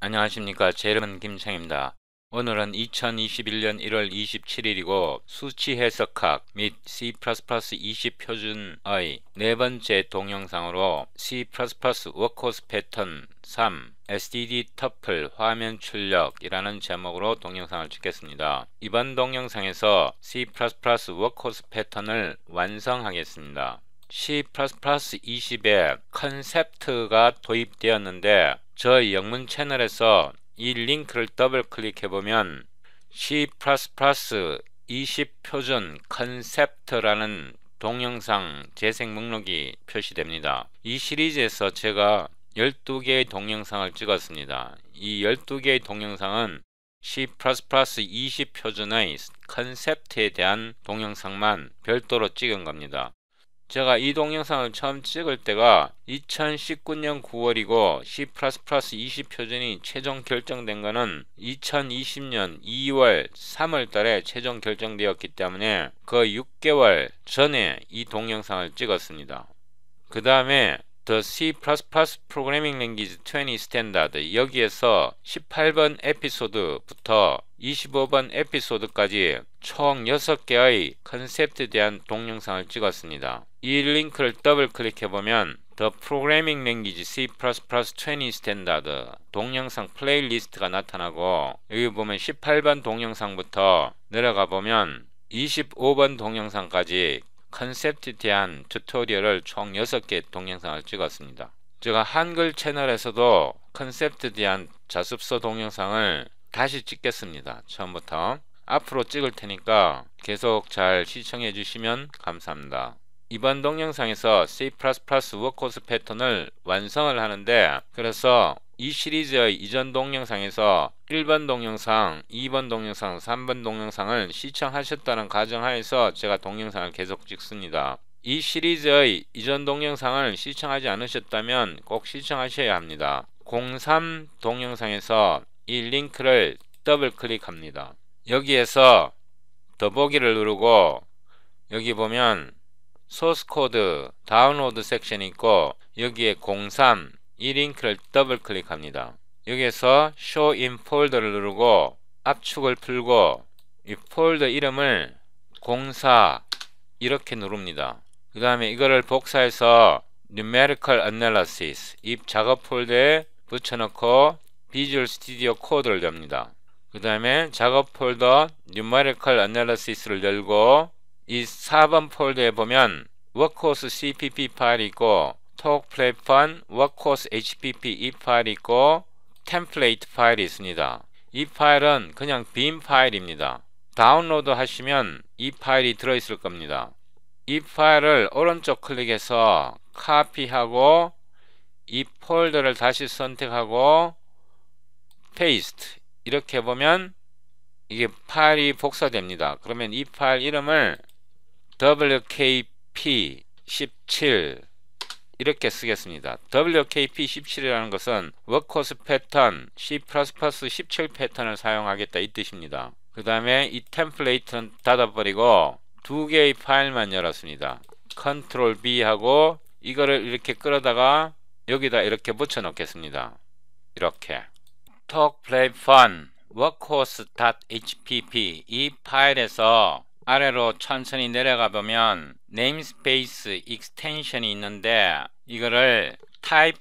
안녕하십니까. 제 이름은 김창입니다. 오늘은 2021년 1월 27일이고 수치 해석학 및 C++20 표준의 네 번째 동영상으로 C++ 워크호스 패턴 3 SDD 터플 화면 출력이라는 제목으로 동영상을 찍겠습니다. 이번 동영상에서 C++ 워크호스 패턴을 완성하겠습니다. C++20에 컨셉트가 도입되었는데 저희 영문 채널에서 이 링크를 더블 클릭해보면 C++ 20 표준 컨셉트라는 동영상 재생 목록이 표시됩니다. 이 시리즈에서 제가 12개의 동영상을 찍었습니다. 이 12개의 동영상은 C++ 20 표준의 컨셉트에 대한 동영상만 별도로 찍은 겁니다. 제가 이 동영상을 처음 찍을 때가 2019년 9월이고 C++ 20표준이 최종 결정된 것은 2020년 2월 3월 달에 최종 결정되었기 때문에 그 6개월 전에 이 동영상을 찍었습니다. 그 다음에 The C++ Programming Language 20 Standard 여기에서 18번 에피소드부터 25번 에피소드까지 총 6개의 컨셉트에 대한 동영상을 찍었습니다. 이 링크를 더블 클릭해보면 The Programming Language C++ Training Standard 동영상 플레이리스트가 나타나고 여기 보면 18번 동영상부터 내려가 보면 25번 동영상까지 컨셉트에 대한 튜토리얼을 총 6개 동영상을 찍었습니다. 제가 한글 채널에서도 컨셉트에 대한 자습서 동영상을 다시 찍겠습니다. 처음부터 앞으로 찍을 테니까 계속 잘 시청해 주시면 감사합니다. 이번 동영상에서 C++ 워크호스 패턴을 완성을 하는데 그래서 이 시리즈의 이전 동영상에서 1번 동영상, 2번 동영상, 3번 동영상을 시청하셨다는 가정하에서 제가 동영상을 계속 찍습니다. 이 시리즈의 이전 동영상을 시청하지 않으셨다면 꼭 시청하셔야 합니다. 03 동영상에서 이 링크를 더블 클릭합니다. 여기에서 더보기를 누르고 여기 보면 소스 코드 다운로드 섹션이 있고 여기에 03 이 링크를 더블 클릭합니다. 여기에서 show in folder를 누르고 압축을 풀고 이 폴더 이름을 04 이렇게 누릅니다. 그 다음에 이거를 복사해서 numerical analysis 입 작업 폴더에 붙여넣고 비주얼 스튜디오 코드를 엽니다. 그 다음에 작업 폴더 Numerical Analysis를 열고 이 4번 폴더에 보면 Workhorse CPP 파일이 있고 Talk Platform Workhorse HPP 이 파일이 있고 템플레이트 파일이 있습니다. 이 파일은 그냥 빔 파일입니다. 다운로드 하시면 이 파일이 들어있을 겁니다. 이 파일을 오른쪽 클릭해서 카피하고 이 폴더를 다시 선택하고 paste 이렇게 보면 이게 파일이 복사됩니다. 그러면 이 파일 이름을 wkp17 이렇게 쓰겠습니다. wkp17이라는 것은 워커스 패턴 c++ 17 패턴을 사용하겠다 이 뜻입니다. 그 다음에 이 템플레이트는 닫아버리고 두 개의 파일만 열었습니다. Ctrl B 하고 이거를 이렇게 끌어다가 여기다 이렇게 붙여 놓겠습니다. 이렇게 Talk Play Fun workhorse.hpp 이 파일에서 아래로 천천히 내려가 보면 namespace extension이 있는데 이거를 type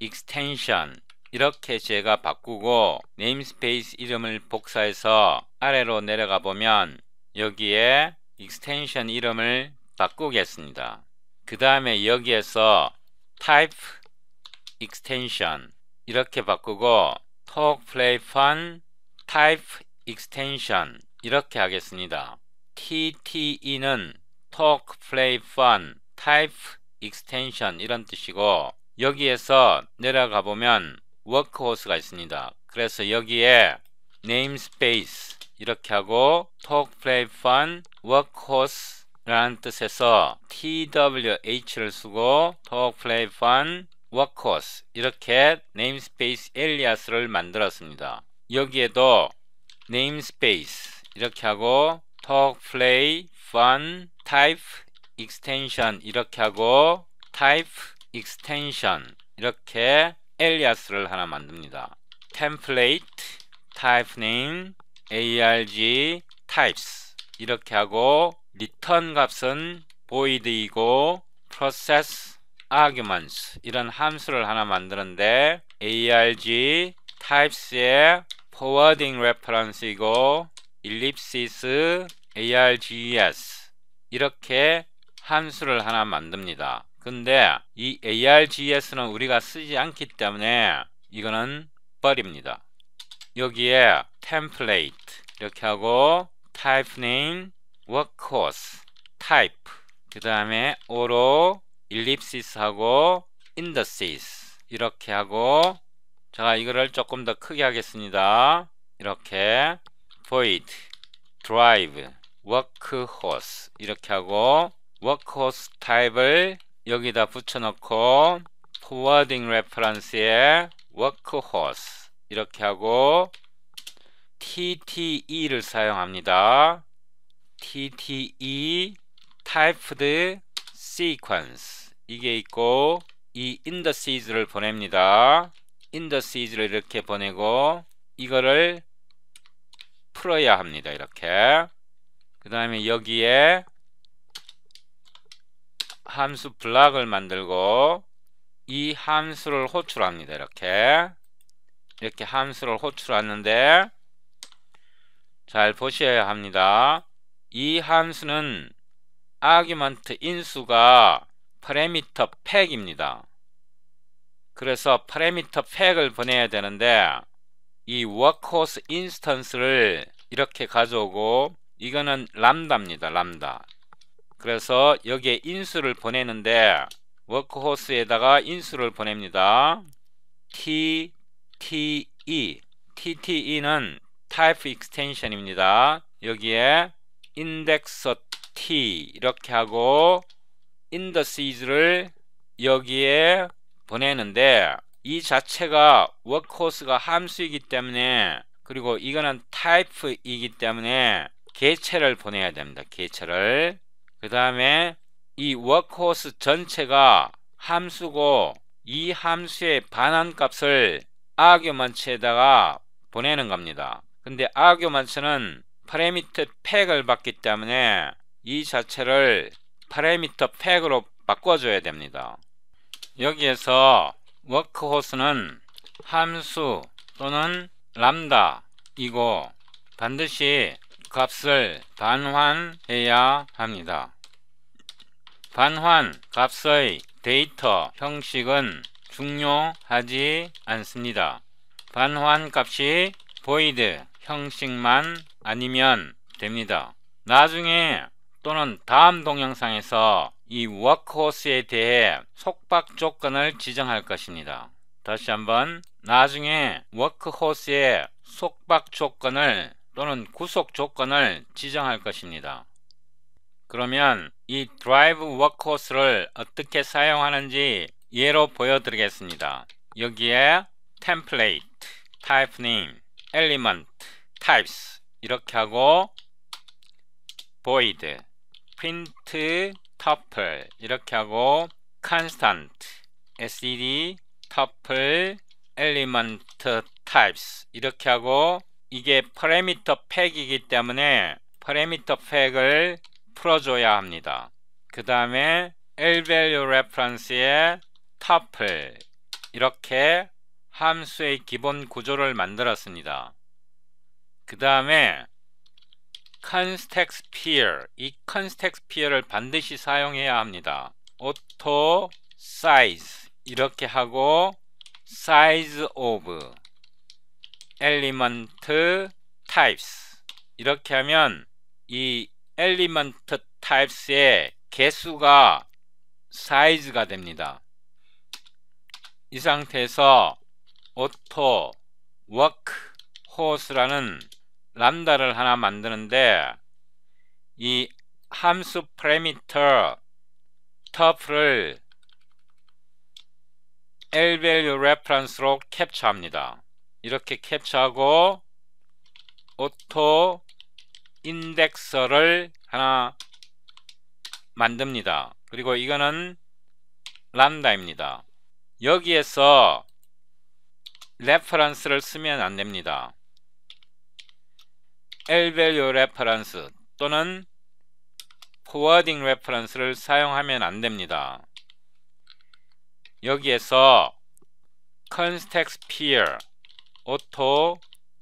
extension 이렇게 제가 바꾸고 namespace 이름을 복사해서 아래로 내려가 보면 여기에 extension 이름을 바꾸겠습니다. 그 다음에 여기에서 type extension 이렇게 바꾸고 talk type play fun extension 이렇게 하겠습니다. TTE는 type extension 이런 뜻이고 여기에서 내려가 보면 w o r k h o 크 s e 가 있습니다. 그래서 여기에 namespace 이렇게 하고 talk p l a y f u n workhorse라는 뜻에서 twh를 쓰고 talk p l a y f u n 워커스 이렇게 namespace alias를 만들었습니다. 여기에도 namespace 이렇게 하고 talk, play, fun, type, extension 이렇게 하고 type, extension 이렇게 alias를 하나 만듭니다. template, type name, arg, types 이렇게 하고 return 값은 void이고 process arguments 이런 함수를 하나 만드는데 arg types의 forwarding reference이고 ellipsis args 이렇게 함수를 하나 만듭니다. 근데 이 args는 우리가 쓰지 않기 때문에 이거는 버립니다. 여기에 template 이렇게 하고 type name, workhorse, type 그 다음에 오 o 일립시스하고 인더시스 이렇게 하고 제가 이거를 조금 더 크게 하겠습니다. 이렇게 void, drive, workhorse 이렇게 하고 workhorse 타입을 여기다 붙여놓고 forwarding reference에 workhorse 이렇게 하고 tte를 사용합니다. tte typed sequence 이게 있고 이 indices.를 보냅니다. indices.를 이렇게 보내고 이거를 풀어야 합니다. 이렇게 그 다음에 여기에 함수 블락을 만들고 이 함수를 호출합니다. 이렇게 이렇게 함수를 호출하는데 잘 보셔야 합니다. 이 함수는 아규먼트 인수가 파라미터 팩입니다. 그래서 파라미터 팩을 보내야 되는데 이 워크호스 인스턴스를 이렇게 가져오고 이거는 람다입니다. 람다. 그래서 여기에 인수를 보내는데 워크호스에다가 인수를 보냅니다. TTE TTE는 e n s i o n 입니다 여기에 i n 인덱서 t 이렇게 하고 in the seas를 여기에 보내는데 이 자체가 워크호스가 함수이기 때문에 그리고 이거는 타입이기 때문에 개체를 보내야 됩니다. 개체를 그 다음에 이 워크호스 전체가 함수고 이 함수의 반환 값을 아교만치에다가 보내는 겁니다. 근데 아교만치는 파라미터 팩을 받기 때문에 이 자체를 파라미터 팩으로 바꿔줘야 됩니다. 여기에서 워크호스는 함수 또는 람다이고 반드시 값을 반환해야 합니다. 반환 값의 데이터 형식은 중요하지 않습니다. 반환 값이 void 형식만 아니면 됩니다. 나중에 또는 다음 동영상에서 이 워크호스에 대해 속박 조건을 지정할 것입니다. 다시 한번 나중에 워크호스의 속박 조건을 또는 구속 조건을 지정할 것입니다. 그러면 이 드라이브 워크호스를 어떻게 사용하는지 예로 보여드리겠습니다. 여기에 템플레이트, 타입 네임, 엘리먼트, 타입스 이렇게 하고 void print tuple 이렇게 하고 constant sed tuple element types 이렇게 하고 이게 parameter p a c k 이기 때문에 parameter p a c k 을 풀어줘야 합니다. 그 다음에 l value reference에 tuple 이렇게 함수의 기본 구조를 만들었습니다. 그 다음에 context peer 이 context peer를 반드시 사용해야 합니다. auto size 이렇게 하고 size of element types 이렇게 하면 이 element types의 개수가 size가 됩니다. 이 상태에서 auto work horse라는 람다를 하나 만드는데 이 함수 프레미터 터프를 L value reference로 캡처합니다. 이렇게 캡처하고 auto 오토 인 e 서를 하나 만듭니다. 그리고 이거는 람다입니다. 여기에서 레퍼런스를 쓰면 안됩니다. L-Value Reference 또는 Forwarding r e f e r e n c e 를 사용하면 안됩니다. 여기에서 context peer, auto,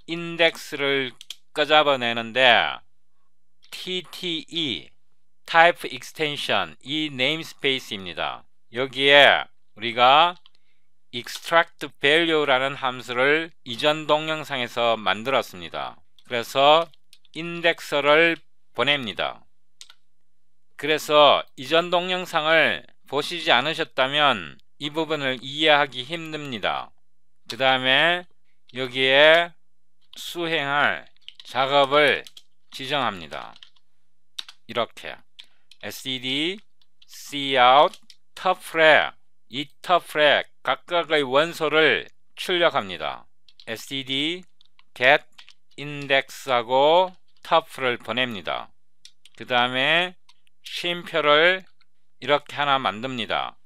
index를 끄잡아내는데 tte, type extension, 이 namespace입니다. 여기에 우리가 extract value라는 함수를 이전 동영상에서 만들었습니다. 그래서 인덱서를 보냅니다. 그래서 이전 동영상을 보시지 않으셨다면 이 부분을 이해하기 힘듭니다. 그 다음에 여기에 수행할 작업을 지정합니다. 이렇게 sed, cout, t o p f 터프레, 이 터프레 각각의 원소를 출력합니다. sed, get, 인덱스하고 터프를 보냅니다. 그 다음에 쉼표를 이렇게 하나 만듭니다.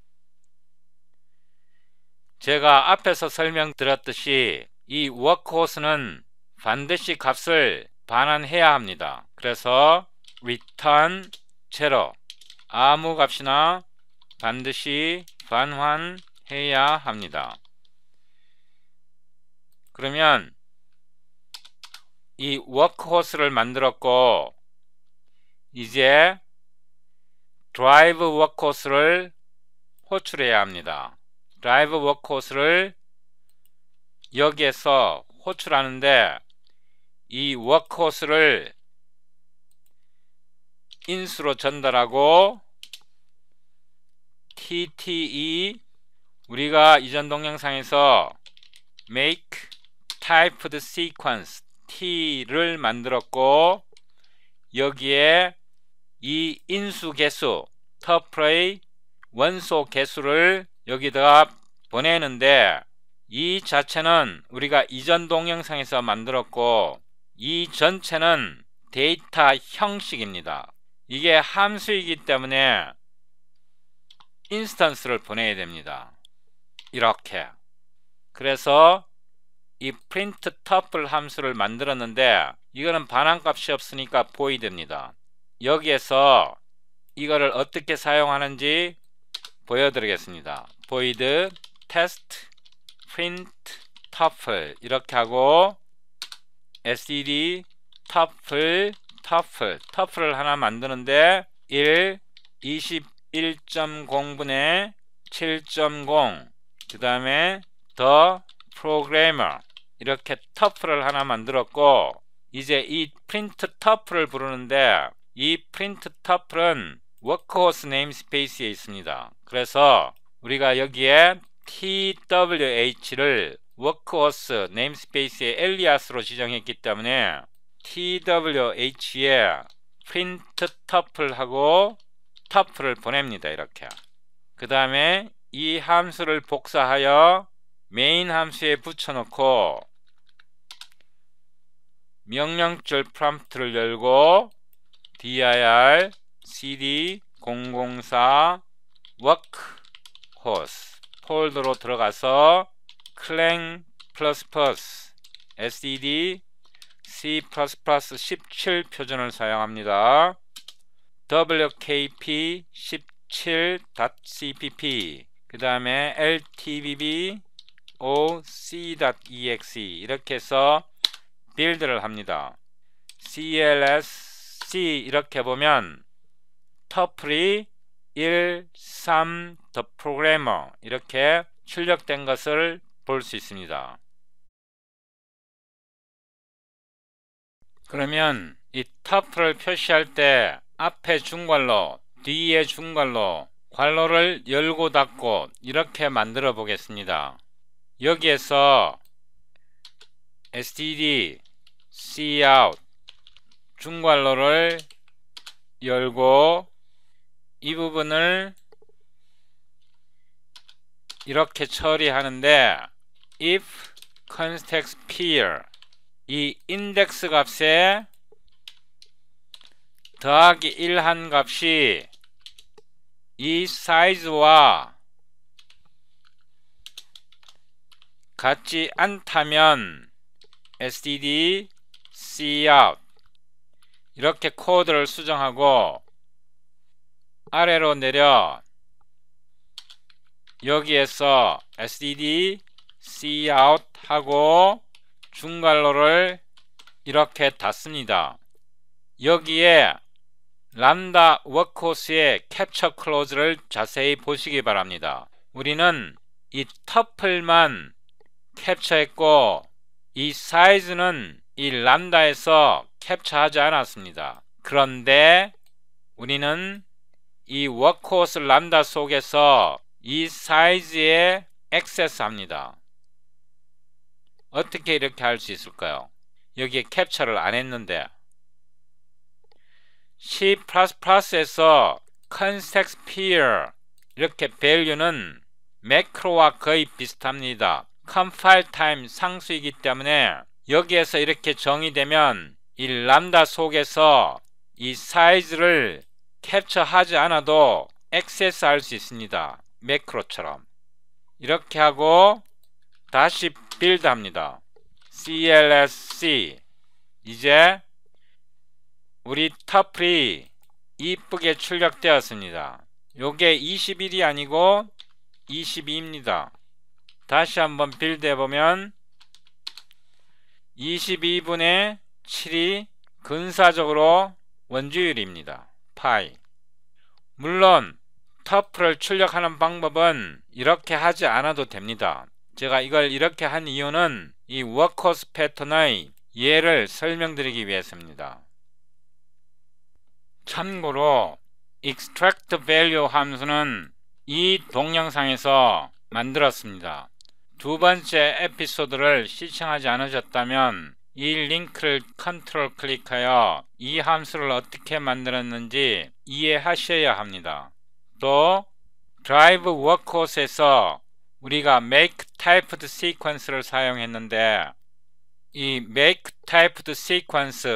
제가 앞에서 설명드렸듯이 이 워크호스는 반드시 값을 반환해야 합니다. 그래서 return 제로 아무 값이나 반드시 반환해야 합니다. 그러면 이 워크호스를 만들었고 이제 드라이브 워크호스를 호출해야 합니다. 드라이브 워크호스를 여기에서 호출하는데 이 워크호스를 인수로 전달하고 TTE 우리가 이전 동영상에서 make typed sequence t를 만들었고 여기에 이 인수 개수 터프레이 원소 개수를 여기다가 보내는데 이 자체는 우리가 이전 동영상에서 만들었고 이 전체는 데이터 형식입니다. 이게 함수이기 때문에 인스턴스를 보내야 됩니다. 이렇게 그래서 이 print 함수를 만들었는데 이거는 반환값이 없으니까 보이됩니다. 여기에서 이거를 어떻게 사용하는지 보여드리겠습니다. void test print tuple 이렇게 하고 s e d tuple tuple 를 하나 만드는데 1 21.0분의 7.0 그 다음에 더 h e programmer 이렇게 터프를 하나 만들었고 이제 이 프린트 터프를 부르는데 이 프린트 터프는 워크호스 네임스페이스에 있습니다. 그래서 우리가 여기에 twh를 워크호스 네임스페이스의 엘리아스로 지정했기 때문에 twh에 프린트 터프를하고터프를 보냅니다. 이렇게. 그 다음에 이 함수를 복사하여 메인 함수에 붙여놓고 명령줄 프롬프트를 열고 dir cd 004 work horse 폴더로 들어가서 clang++ sdd c++ 17 표준을 사용합니다. wkp 17.cpp 그 다음에 ltbb o c e x e 이렇게 해서 빌드를 합니다. cls c 이렇게 보면 터프리 1, 3, the programmer 이렇게 출력된 것을 볼 수 있습니다. 그러면 이 터프를 표시할 때 앞에 중괄로, 뒤에 중괄로, 괄호를 열고 닫고 이렇게 만들어 보겠습니다. 여기에서 std cout 중괄로를 열고 이 부분을 이렇게 처리하는데 if context peer 이 인덱스 값에 더하기 1한 값이 이 사이즈와 같지 않다면 std cout 이렇게 코드를 수정하고 아래로 내려 여기에서 std cout 하고 중괄로를 이렇게 닫습니다. 여기에 람다 워크호스의 캡처 클로즈를 자세히 보시기 바랍니다. 우리는 이 터플만 캡처했고 이 사이즈는 이 람다에서 캡처하지 않았습니다. 그런데 우리는 이 워크호스 람다 속에서 이 사이즈에 액세스합니다. 어떻게 이렇게 할 수 있을까요? 여기에 캡처를 안 했는데 C++에서 context peer 이렇게 밸류 l u e 는 매크로와 거의 비슷합니다. 컴파일 타임 상수이기 때문에 여기에서 이렇게 정의되면 이 람다 속에서 이 사이즈를 캡처하지 않아도 액세스할 수 있습니다. 매크로처럼 이렇게 하고 다시 빌드합니다. clsc 이제 우리 터플이 이쁘게 출력되었습니다. 요게 21이 아니고 22입니다. 다시 한번 빌드해 보면 22분의 7이 근사적으로 원주율입니다. 파이. 물론 터프를 출력하는 방법은 이렇게 하지 않아도 됩니다. 제가 이걸 이렇게 한 이유는 이 워커스 패턴의 예를 설명드리기 위해서입니다. 참고로 extract value 함수는 이 동영상에서 만들었습니다. 두 번째 에피소드를 시청하지 않으셨다면 이 링크를 컨트롤 클릭하여 이 함수를 어떻게 만들었는지 이해하셔야 합니다. 또 드라이브 워크홀스에서 우리가 make typed sequence를 사용했는데 이 make typed sequence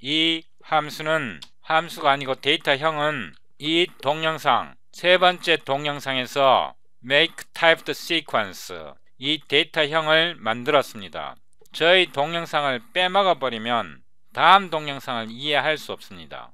이 함수는 함수가 아니고 데이터형은 이 동영상 세 번째 동영상에서 make typed sequence 이 데이터형을 만들었습니다. 저희 동영상을 빼먹어 버리면 다음 동영상을 이해할 수 없습니다.